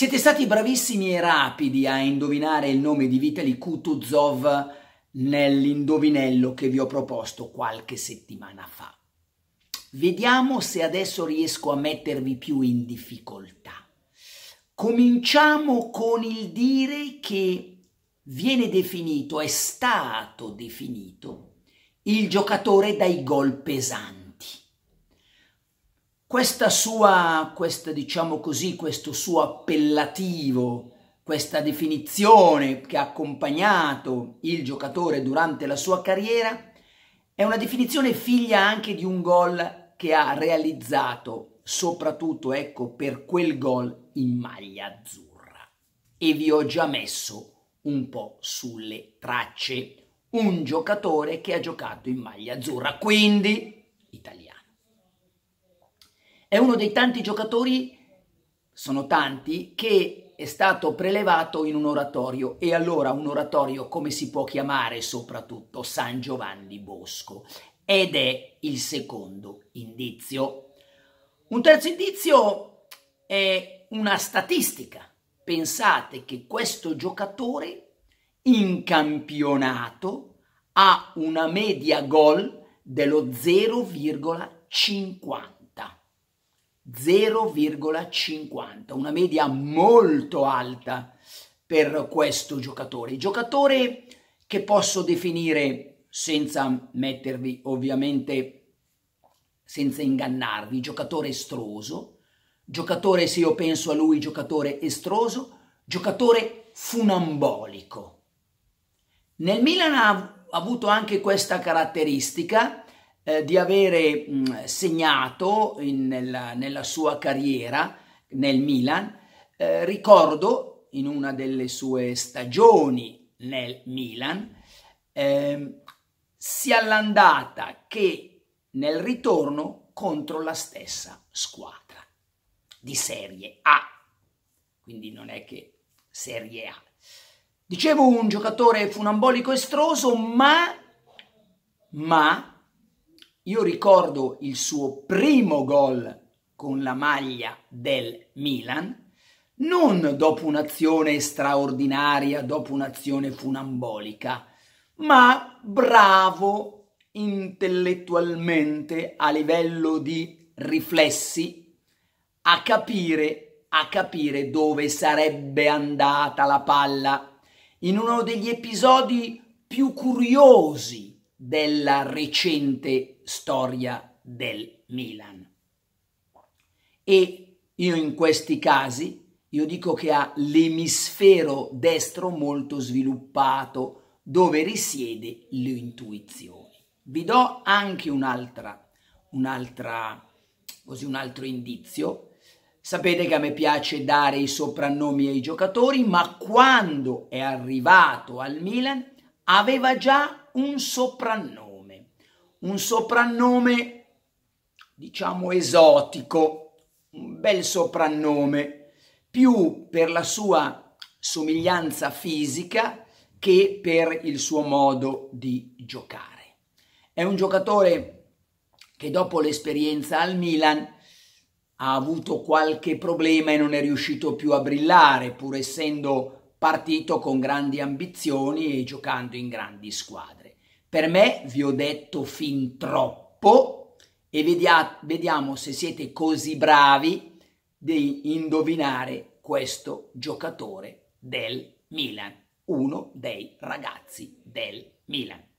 Siete stati bravissimi e rapidi a indovinare il nome di Vitaly Kutuzov nell'indovinello che vi ho proposto qualche settimana fa. Vediamo se adesso riesco a mettervi più in difficoltà. Cominciamo con il dire che viene definito, è stato definito, il giocatore dai gol pesanti. Questa sua, questa, diciamo così, questo suo appellativo, questa definizione che ha accompagnato il giocatore durante la sua carriera, è una definizione figlia anche di un gol che ha realizzato, soprattutto ecco, per quel gol in maglia azzurra. E vi ho già messo un po' sulle tracce un giocatore che ha giocato in maglia azzurra, quindi è uno dei tanti giocatori, sono tanti, che è stato prelevato in un oratorio e allora un oratorio come si può chiamare soprattutto San Giovanni Bosco ed è il secondo indizio. Un terzo indizio è una statistica. Pensate che questo giocatore in campionato ha una media gol dello 0,50. 0,50, una media molto alta per questo giocatore. Giocatore che posso definire, senza mettervi ovviamente, senza ingannarvi, giocatore estroso, giocatore, se io penso a lui, giocatore estroso, giocatore funambolico. Nel Milan ha avuto anche questa caratteristica eh, di avere mh, mm, segnato in, nella, nella, sua carriera nel Milan. Eh, ricordo in una delle sue stagioni nel Milan, eh, sia all'andata che nel ritorno contro la stessa squadra di Serie A. Quindi non è che Serie A. Dicevo un giocatore funambolico estroso, ma, ma io ricordo il suo primo gol con la maglia del Milan, non dopo un'azione straordinaria, dopo un'azione funambolica, ma bravo intellettualmente a livello di riflessi a capire, a capire dove sarebbe andata la palla in uno degli episodi più curiosi della recente storia del Milan. E io in questi casi, io dico che ha l'emisfero destro molto sviluppato, dove risiede l'intuizione. Vi do anche un'altra, un'altra, così un altro indizio, Sapete che a me piace dare i soprannomi ai giocatori, ma quando è arrivato al Milan aveva già un soprannome un soprannome, diciamo, esotico, un bel soprannome, più per la sua somiglianza fisica che per il suo modo di giocare. È un giocatore che dopo l'esperienza al Milan ha avuto qualche problema e non è riuscito più a brillare, pur essendo partito con grandi ambizioni e giocando in grandi squadre. Per me vi ho detto fin troppo e vedia- vediamo se siete così bravi di indovinare questo giocatore del Milan, uno dei ragazzi del Milan.